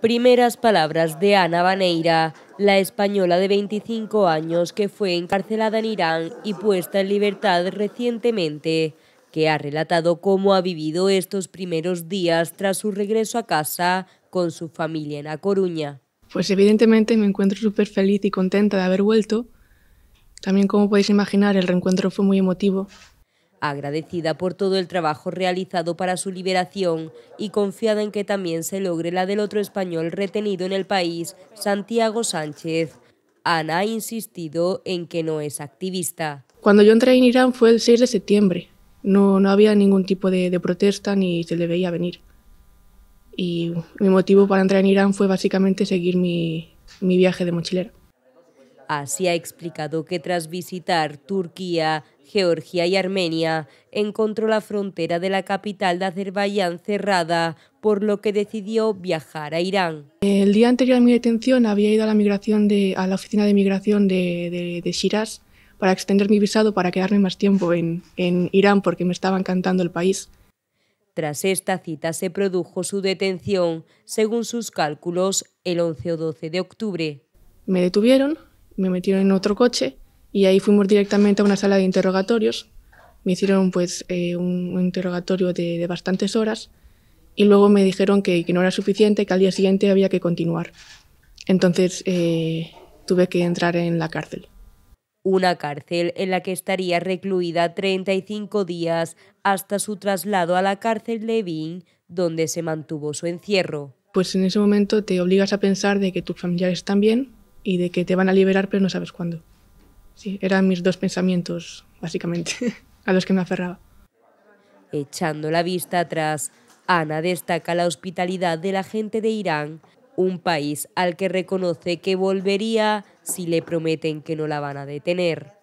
Primeras palabras de Ana Baneira, la española de 25 años que fue encarcelada en Irán y puesta en libertad recientemente, que ha relatado cómo ha vivido estos primeros días tras su regreso a casa con su familia en A Coruña. Pues evidentemente me encuentro súper feliz y contenta de haber vuelto. También como podéis imaginar el reencuentro fue muy emotivo agradecida por todo el trabajo realizado para su liberación y confiada en que también se logre la del otro español retenido en el país, Santiago Sánchez. Ana ha insistido en que no es activista. Cuando yo entré en Irán fue el 6 de septiembre. No, no había ningún tipo de, protesta ni se le veía venir. Y mi motivo para entrar en Irán fue básicamente seguir mi, mi viaje de mochilero. Así ha explicado que tras visitar Turquía, Georgia y Armenia, encontró la frontera de la capital de Azerbaiyán cerrada, por lo que decidió viajar a Irán. El día anterior a mi detención había ido a la, migración de, a la oficina de migración de, Shiraz para extender mi visado para quedarme más tiempo en, en Irán porque me estaba encantando el país. Tras esta cita se produjo su detención, según sus cálculos, el 11 o 12 de octubre. Me detuvieron, me metieron en otro coche y ahí fuimos directamente a una sala de interrogatorios. Me hicieron pues eh, un, interrogatorio de, bastantes horas y luego me dijeron que, no era suficiente, que al día siguiente había que continuar. Entonces eh, tuve que entrar en la cárcel. Una cárcel en la que estaría recluida 35 días hasta su traslado a la cárcel de donde se mantuvo su encierro. Pues en ese momento te obligas a pensar de que tus familiares están bien y de que te van a liberar, pero no sabes cuándo. Sí, eran mis dos pensamientos, básicamente, a los que me aferraba. Echando la vista atrás, Ana destaca la hospitalidad de la gente de Irán, un país al que reconoce que volvería si le prometen que no la van a detener.